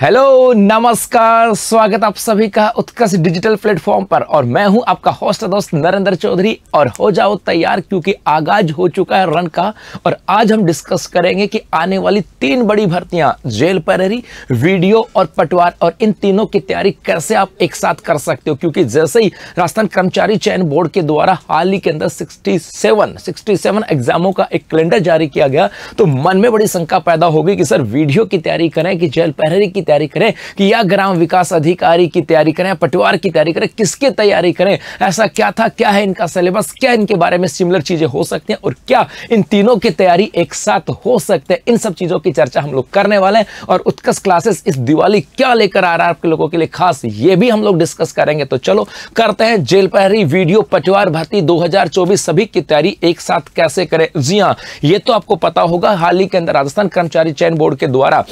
hello नमस्कार स्वागत आप सभी का उत्कर्ष डिजिटल प्लेटफॉर्म पर और मैं हूं आपका होस्ट दोस्त नरेंद्र चौधरी और हो जाओ तैयार क्योंकि आगाज हो चुका है रन का और आज हम डिस्कस करेंगे कि आने वाली तीन बड़ी भर्तियां जेल परेरी वीडियो और पटवार और इन तीनों की तैयारी कैसे आप एक साथ कर सकते हो क्योंकि जैसे ही राजस्थान कर्मचारी चयन बोर्ड के द्वारा हाल ही के अंदर सिक्सटी सेवन एग्जामों का एक कैलेंडर जारी किया गया तो मन में बड़ी शंका पैदा होगी कि सर वीडियो की तैयारी करें कि जेल पहरेरी की तैयारी तैयारी करें कि या ग्राम विकास अधिकारी की तैयारी करें पटवार की तैयारी करें किसकी तैयारी करें ऐसा क्या था क्या है इनका सिलेबस क्या इनके बारे में सिमिलर चीज़ें हो सकती हैं और क्या इन तीनों की तैयारी एक साथ हो सकते हैं इन सब चीज़ों की चर्चा हम लोग करने वाले हैं और उत्कर्ष क्लासेस इस दिवाली क्या लेकर आ रहा है आपके लोगों के लिए खास ये भी हम लोग डिस्कस करेंगे तो चलो करते हैं जेल पहरी वीडियो पटवार भर्ती 2024 सभी की तैयारी एक साथ कैसे करें जी हाँ ये तो आपको पता होगा हाल ही के अंदर राजस्थान कर्मचारी चयन बोर्ड के द्वारा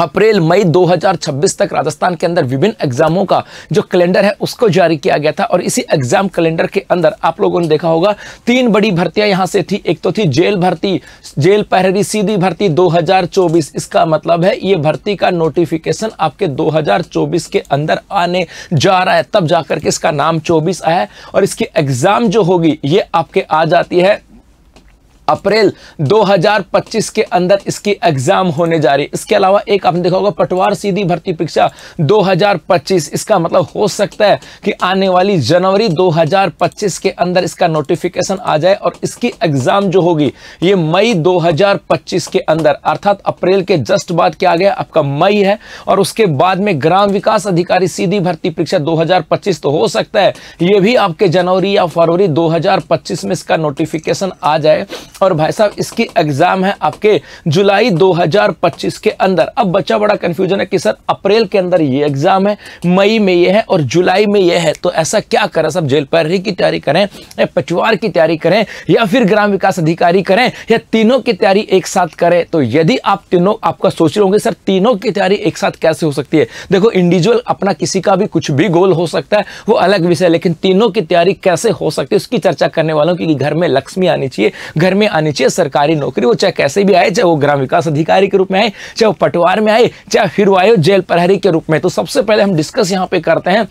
अप्रैल मई 2026 तक राजस्थान के अंदर विभिन्न एग्जामों का जो कैलेंडर है उसको जारी किया गया था और इसी एग्जाम कैलेंडर के अंदर आप लोगों ने देखा होगा तीन बड़ी भर्तियां यहां से थी एक तो थी जेल भर्ती जेल पहरी सीधी भर्ती 2024 इसका मतलब है ये भर्ती का नोटिफिकेशन आपके 2024 के अंदर आने जा रहा है तब जाकर के इसका नाम चौबीस आया और इसकी एग्जाम जो होगी ये आपके आ जाती है अप्रैल 2025 के अंदर इसकी एग्जाम होने जा रही है इसके अलावा एक आपने देखा होगा पटवार सीधी भर्ती परीक्षा 2025 इसका मतलब हो सकता है कि आने वाली जनवरी 2025 के अंदर इसका नोटिफिकेशन आ जाए और इसकी एग्जाम जो होगी ये मई 2025 के अंदर अर्थात अप्रैल के जस्ट बाद क्या आ गया आपका मई है और उसके बाद में ग्राम विकास अधिकारी सीधी भर्ती परीक्षा दो तो हो सकता है ये भी आपके जनवरी या फरवरी दो में इसका नोटिफिकेशन आ जाए और भाई साहब इसकी एग्जाम है आपके जुलाई 2025 के अंदर अब बच्चा बड़ा कंफ्यूजन है कि सर अप्रैल के अंदर ये एग्जाम है मई में ये है और जुलाई में ये है तो ऐसा क्या करें सब जेल पैरही की तैयारी करें या पचवार की तैयारी करें या फिर ग्राम विकास अधिकारी करें या तीनों की तैयारी एक साथ करें तो यदि आप तीनों आपका सोच रहे होंगे सर तीनों की तैयारी एक साथ कैसे हो सकती है देखो इंडिविजुअल अपना किसी का भी कुछ भी गोल हो सकता है वो अलग विषय लेकिन तीनों की तैयारी कैसे हो सकती है उसकी चर्चा करने वालों की घर में लक्ष्मी आनी चाहिए घर में अनिचे सरकारी नौकरी वो चाहे कैसे भी आए चाहे वो ग्राम विकास अधिकारी के रूप में आए चाहे वो पटवार में आए चाहे फिर वो आए जेल प्रहरी के रूप में तो सबसे पहले हम डिस्कस यहाँ पे करते हैं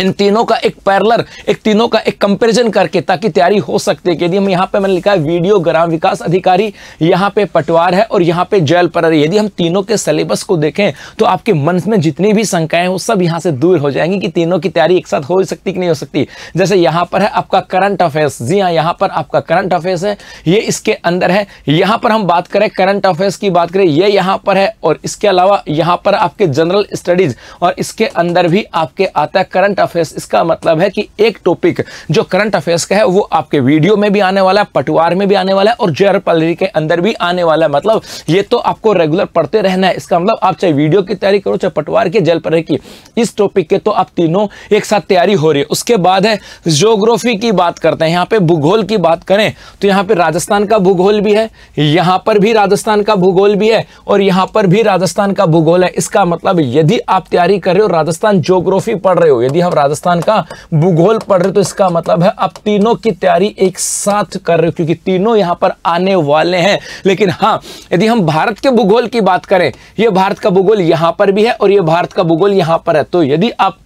इन तीनों का एक पैरलर एक तीनों का एक कंपैरिजन करके ताकि तैयारी हो सकती है यदि हम यहाँ पे मैंने लिखा है वीडियो ग्राम विकास अधिकारी यहाँ पे पटवार है और यहाँ पे जैल पर यदि हम तीनों के सिलेबस को देखें तो आपके मन में जितनी भी शंकाएं वो सब यहाँ से दूर हो जाएंगी कि तीनों की तैयारी एक साथ हो सकती कि नहीं हो सकती जैसे यहाँ पर है आपका करंट अफेयर्स जी हाँ यहाँ पर आपका करंट अफेयर्स है ये इसके अंदर है यहाँ पर हम बात करें करंट अफेयर्स की बात करें ये यहाँ पर है और इसके अलावा यहाँ पर आपके जनरल स्टडीज और इसके अंदर भी आपके आता है करंट अफेयर्स इसका मतलब है कि एक टॉपिक जो करंट अफेयर्स का है वो आपके वीडियो में भी आने वाला है पटवार में भी आने वाला है और जे पलरी के अंदर भी आने वाला है मतलब ये तो आपको रेगुलर पढ़ते रहना है इसका मतलब आप चाहे वीडियो की तैयारी करो चाहे पटवार की जल पलरी की इस टॉपिक के तो आप तीनों एक साथ तैयारी हो रही है उसके बाद है जोग्राफी की बात करते हैं यहाँ पे भूगोल की बात करें तो यहाँ पे राजस्थान का भूगोल भी है यहाँ पर भी राजस्थान का भूगोल भी है और यहाँ पर भी राजस्थान का भूगोल है इसका मतलब यदि आप तैयारी कर रहे हो राजस्थान जोग्राफी पढ़ रहे हो यदि हम राजस्थान का भूगोल पढ़ रहे तो इसका मतलब है अब तीनों की तैयारी एक साथ कर रहे हो क्योंकि तीनों यहां पर आने वाले हैं लेकिन हाँ यदि हम भारत के भूगोल की बात करें यह भारत का भूगोल यहां पर भी है और यह भारत का भूगोल यहां पर है तो यदि आप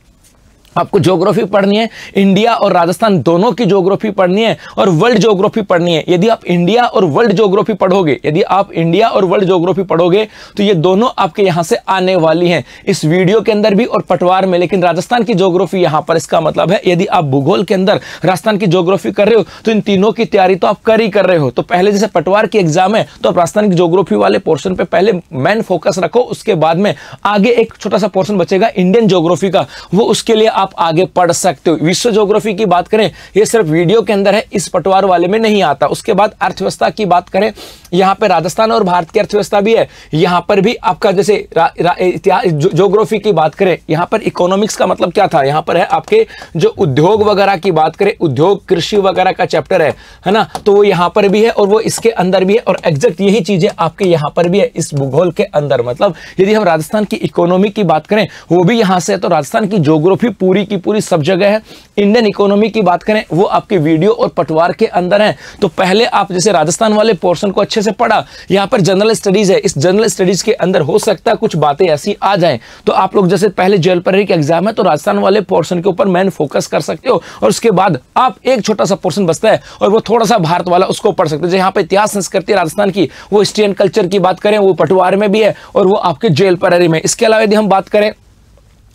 आपको ज्योग्राफी पढ़नी है इंडिया और राजस्थान दोनों की ज्योग्राफी पढ़नी है और वर्ल्ड ज्योग्राफी पढ़नी है यदि आप इंडिया और वर्ल्ड ज्योग्राफी पढ़ोगे यदि आप इंडिया और वर्ल्ड ज्योग्राफी पढ़ोगे तो ये दोनों आपके यहाँ से आने वाली हैं इस वीडियो के अंदर भी और पटवार में लेकिन राजस्थान की ज्योग्राफी यहाँ पर इसका मतलब है यदि आप भूगोल के अंदर राजस्थान की ज्योग्राफी कर रहे हो तो इन तीनों की तैयारी तो आप कर ही कर रहे हो तो पहले जैसे पटवार की एग्जाम है तो आप राजस्थान की ज्योग्राफी वाले पोर्सन पर पहले मेन फोकस रखो उसके बाद में आगे एक छोटा सा पोर्सन बचेगा इंडियन ज्योग्राफी का वो उसके लिए आप आगे पढ़ सकते हो विश्व ज्योग्राफी की बात करें ये सिर्फ वीडियो के अंदर है इस पटवार वाले में नहीं आता उसके बाद अर्थव्यवस्था की बात करें यहाँ पर राजस्थान और भारत की अर्थव्यवस्था भी है यहाँ पर भी आपका जैसे जोग्राफी की बात करें यहाँ पर इकोनॉमिक्स का मतलब क्या था यहाँ पर है आपके जो उद्योग वगैरह की बात करें उद्योग कृषि वगैरह का चैप्टर है है ना तो वो यहाँ पर भी है और वो इसके अंदर भी है और एग्जैक्ट यही चीजें आपके यहाँ पर भी है इस भूगोल के अंदर मतलब यदि हम राजस्थान की इकोनॉमी की बात करें वो भी यहाँ से है तो राजस्थान की जोग्राफी पूरी की पूरी सब जगह है इंडियन इकोनॉमी की बात करें वो आपके वीडियो और पटवार के अंदर है तो पहले आप जैसे राजस्थान वाले पोर्सन को अच्छे से पढ़ा यहाँ पर जनरल स्टडीज है इस जनरल स्टडीज के अंदर हो सकता है कुछ बातें ऐसी आ जाए तो आप लोग जैसे पहले जेल पर का एग्जाम है तो राजस्थान वाले पोर्सन के ऊपर मैन फोकस कर सकते हो और उसके बाद आप एक छोटा सा पोर्सन बसता है और वो थोड़ा सा भारत वाला उसको पढ़ सकते हो यहाँ पर इतिहास संस्कृति राजस्थान की वो हिस्ट्री एंड कल्चर की बात करें वो पटवार में भी है और वो आपके जेल पर में इसके अलावा यदि हम बात करें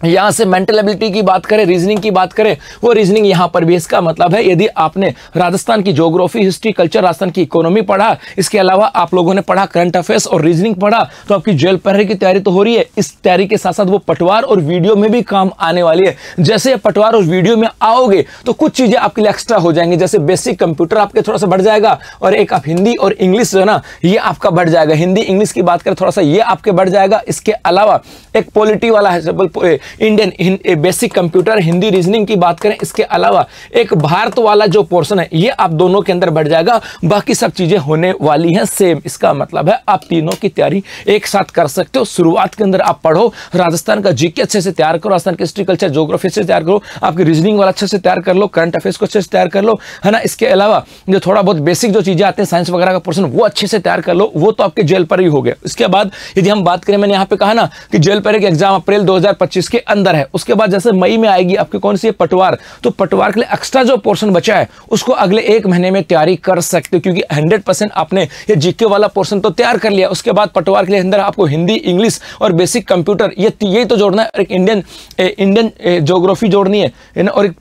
यहाँ से मेंटल एबिलिटी की बात करें रीजनिंग की बात करें वो रीजनिंग यहाँ पर भी इसका मतलब है यदि आपने राजस्थान की जोग्राफी हिस्ट्री कल्चर राजस्थान की इकोनॉमी पढ़ा इसके अलावा आप लोगों ने पढ़ा करंट अफेयर्स और रीजनिंग पढ़ा तो आपकी जेल पहरे की तैयारी तो हो रही है इस तैयारी के साथ साथ वो पटवार और वीडियो में भी काम आने वाली है जैसे पटवार और वीडियो में आओगे तो कुछ चीज़ें आपके लिए एक्स्ट्रा हो जाएंगी जैसे बेसिक कंप्यूटर आपके थोड़ा सा बढ़ जाएगा और एक आप हिंदी और इंग्लिश जो है ना ये आपका बढ़ जाएगा हिंदी इंग्लिश की बात करें थोड़ा सा ये आपके बढ़ जाएगा इसके अलावा एक पॉलिटी वाला है Indian basic computer Hindi reasoning की बात करें इसके अलावा एक भारत वाला जो पोर्सन है ये आप दोनों के अंदर बढ़ जाएगा बाकी सब चीज़ें होने वाली हैं सेम इसका मतलब है आप तीनों की तैयारी एक साथ कर सकते हो शुरुआत के अंदर आप पढ़ो राजस्थान का जीके अच्छे से तैयार करो राजस्थान की हिस्ट्री कल्चर जोग्राफी से तैयार करो आपकी रीजनिंग वाला अच्छे से तैयार कर लो करंट अफेयर्स को अच्छे से तैयार कर लो है ना इसके अलावा जो थोड़ा बहुत बेसिक जो चीज़ें आते हैं साइंस वगैरह का पोर्सन वो अच्छे से तैयार कर लो वो तो आपके जेल पर ही हो गया इसके बाद यदि हम बात करें मैंने यहाँ पे कहा ना कि जेल पर एक एग्जाम अप्रैल दो के के अंदर है उसके बाद जैसे मई में आएगी आपकी कौन सी है पटवार तो पटवार के लिए एक्स्ट्रा जो पोर्शन बचा है उसको अगले एक महीने में तैयारी कर सकते हो क्योंकि हंड्रेड आपने ये जीके वाला पोर्शन तो तैयार कर लिया उसके बाद पटवार के लिए अंदर आपको हिंदी इंग्लिश और बेसिक कंप्यूटर ये तो- यही तो जोड़ना है एक इंडियन इंडियन जोग्राफी जोड़नी है और एक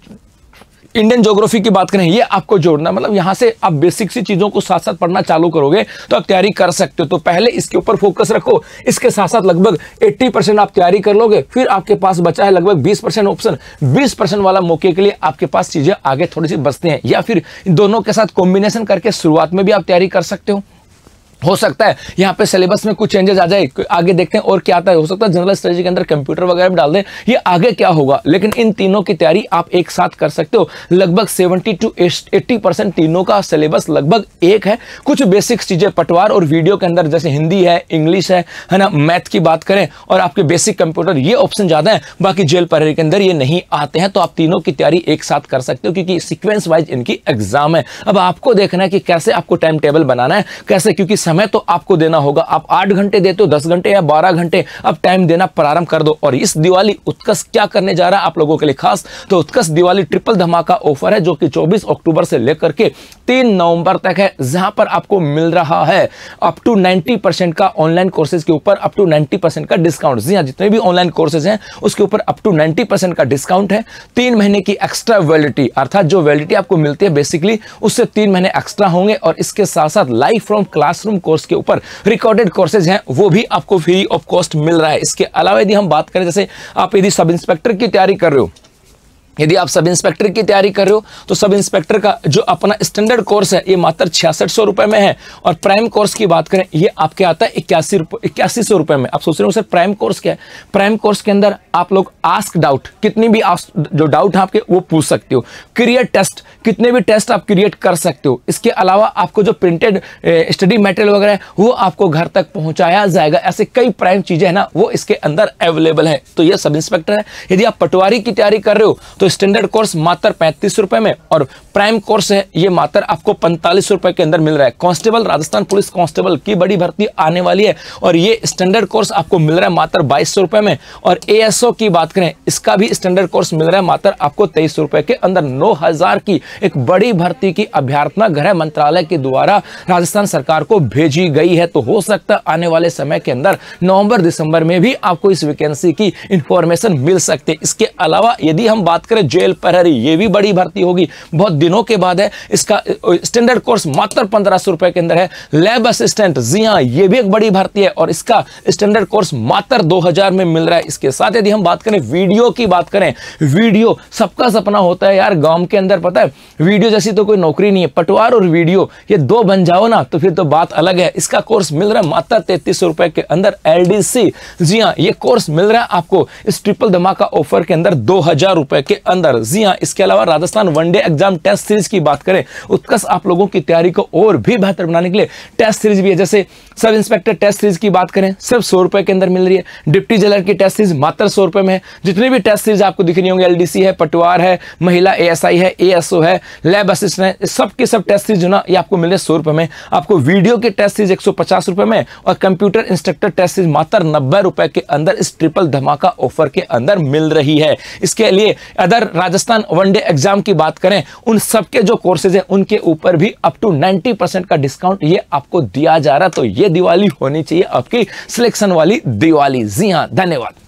इंडियन जोग्राफी की बात करें ये आपको जोड़ना मतलब यहां से आप बेसिक सी चीज़ों को साथ साथ पढ़ना चालू करोगे तो आप तैयारी कर सकते हो तो पहले इसके ऊपर फोकस रखो इसके साथ साथ लगभग 80 परसेंट आप तैयारी कर लोगे फिर आपके पास बचा है लगभग 20 परसेंट ऑप्शन 20 परसेंट वाला मौके के लिए आपके पास चीज़ें आगे थोड़ी सी बचती हैं या फिर दोनों के साथ कॉम्बिनेशन करके शुरुआत में भी आप तैयारी कर सकते हो हो सकता है यहाँ पे सिलेबस में कुछ चेंजेस आ जाए आगे देखते हैं और क्या आता है हो सकता है जनरल स्टडी के अंदर कंप्यूटर वगैरह डाल दें ये आगे क्या होगा लेकिन इन तीनों की तैयारी आप एक साथ कर सकते हो लगभग 70 टू 80 परसेंट तीनों का सिलेबस लगभग एक है कुछ बेसिक चीज़ें पटवार और वीडियो के अंदर जैसे हिंदी है इंग्लिश है है ना मैथ की बात करें और आपके बेसिक कंप्यूटर ये ऑप्शन ज़्यादा है बाकी जेल पर के अंदर ये नहीं आते हैं तो आप तीनों की तैयारी एक साथ कर सकते हो क्योंकि सिक्वेंस वाइज इनकी एग्जाम है अब आपको देखना है कि कैसे आपको टाइम टेबल बनाना है कैसे क्योंकि समय तो आपको देना होगा आप आठ घंटे देते हो दस घंटे या बारह घंटे अब टाइम देना प्रारंभ कर दो और इस दिवाली उत्कर्ष क्या करने जा रहा है आप लोगों के लिए खास तो उत्कर्ष दिवाली ट्रिपल धमाका ऑफर है जो कि चौबीस अक्टूबर से लेकर के तीन नवंबर तक है जहां पर आपको मिल रहा है अप टू परसेंट का ऑनलाइन कोर्सेज के ऊपर अप टू परसेंट का डिस्काउंट जी हाँ जितने भी ऑनलाइन कोर्सेज हैं उसके ऊपर अप टू परसेंट का डिस्काउंट है तीन महीने की एक्स्ट्रा वैलिडिटी अर्थात जो वैलिडिटी आपको मिलती है बेसिकली उससे तीन महीने एक्स्ट्रा होंगे और इसके साथ साथ live from classroom premium course के ऊपर रिकॉर्डेड कोर्सेज हैं वो भी आपको फ्री ऑफ कॉस्ट मिल रहा है इसके अलावा यदि हम बात करें जैसे आप यदि सब इंस्पेक्टर की तैयारी कर रहे हो यदि आप सब इंस्पेक्टर की तैयारी कर रहे हो तो सब इंस्पेक्टर का जो अपना स्टैंडर्ड कोर्स है ये मात्र छियासठ सौ रुपए में है और प्राइम कोर्स की बात करें ये आपके आता है इक्यासी रुपये इक्यासी सौ रुपए में आप सोच रहे हो सर प्राइम कोर्स क्या है प्राइम कोर्स के अंदर आप लोग आस्क डाउट कितनी भी जो डाउट आपके वो पूछ सकते हो क्रिएट टेस्ट कितने भी टेस्ट आप क्रिएट कर सकते हो इसके अलावा आपको जो प्रिंटेड स्टडी मेटेरियल वगैरह है वो आपको घर तक पहुंचाया जाएगा ऐसे कई प्राइम चीज़ें हैं ना वो इसके अंदर अवेलेबल है तो यह सब इंस्पेक्टर है यदि आप पटवारी की तैयारी कर रहे हो तो स्टैंडर्ड कोर्स मात्र पैंतीस रुपए में और प्राइम कोर्स है ये मात्र आपको पैंतालीस रुपए के अंदर मिल रहा है कांस्टेबल राजस्थान पुलिस कांस्टेबल की बड़ी भर्ती आने वाली है और ये स्टैंडर्ड कोर्स आपको मिल रहा है मात्र बाईस रुपए में और ए की बात करें इसका भी स्टैंडर्ड कोर्स मिल रहा है मात्र आपको तेईस रुपए के अंदर नौ की एक बड़ी भर्ती की अभ्यर्थना गृह मंत्रालय के द्वारा राजस्थान सरकार को भेजी गई है तो हो सकता है आने वाले समय के अंदर नवंबर दिसंबर में भी आपको इस वैकेंसी की इंफॉर्मेशन मिल सकती है इसके अलावा यदि हम बात करें करें जेल प्रहरी ये भी बड़ी भर्ती होगी बहुत दिनों के बाद है इसका स्टैंडर्ड कोर्स मात्र पंद्रह सौ रुपए के अंदर है लैब असिस्टेंट जी हाँ ये भी एक बड़ी भर्ती है और इसका स्टैंडर्ड कोर्स मात्र दो हजार में मिल रहा है इसके साथ यदि हम बात करें वीडियो की बात करें वीडियो सबका सपना होता है यार गांव के अंदर पता है वीडियो जैसी तो कोई नौकरी नहीं है पटवार और वीडियो ये दो बन जाओ ना तो फिर तो बात अलग है इसका कोर्स मिल रहा है मात्र तैतीस रुपए के अंदर एलडीसी जी हाँ ये कोर्स मिल रहा है आपको इस ट्रिपल धमाका ऑफर के अंदर दो हजार रुपए के अंदर जी हाँ इसके अलावा Rajasthan one day exam test series की बात करें उत्कर्ष आप लोगों की तैयारी को और भी बेहतर बनाने के लिए टेस्ट सीरीज भी है जैसे सब इंस्पेक्टर टेस्ट सीरीज की बात करें सिर्फ सौ रुपए के अंदर मिल रही है डिप्टी जेलर की टेस्ट सीरीज मात्र सौ रुपए में है जितनी भी टेस्ट सीरीज आपको दिख रही होंगी एलडीसी है पटवार है महिला एएसआई है एएसओ है लैब असिस्टेंट है सब की सब टेस्ट सीरीज जो ना ये आपको मिल रही सौ रुपए में आपको वीडियो की टेस्ट सीरीज एक सौ पचास रुपए में और कंप्यूटर इंस्ट्रक्टर टेस्ट सीरीज मात्र नब्बे रुपए के अंदर इस ट्रिपल धमाका ऑफर के अंदर मिल रही है इसके लिए other other Rajasthan one day exam की बात करें उन सबके जो कोर्सेज हैं उनके ऊपर भी अप टू 90 परसेंट का डिस्काउंट ये आपको दिया जा रहा तो ये दिवाली होनी चाहिए आपकी सिलेक्शन वाली दिवाली जी हाँ धन्यवाद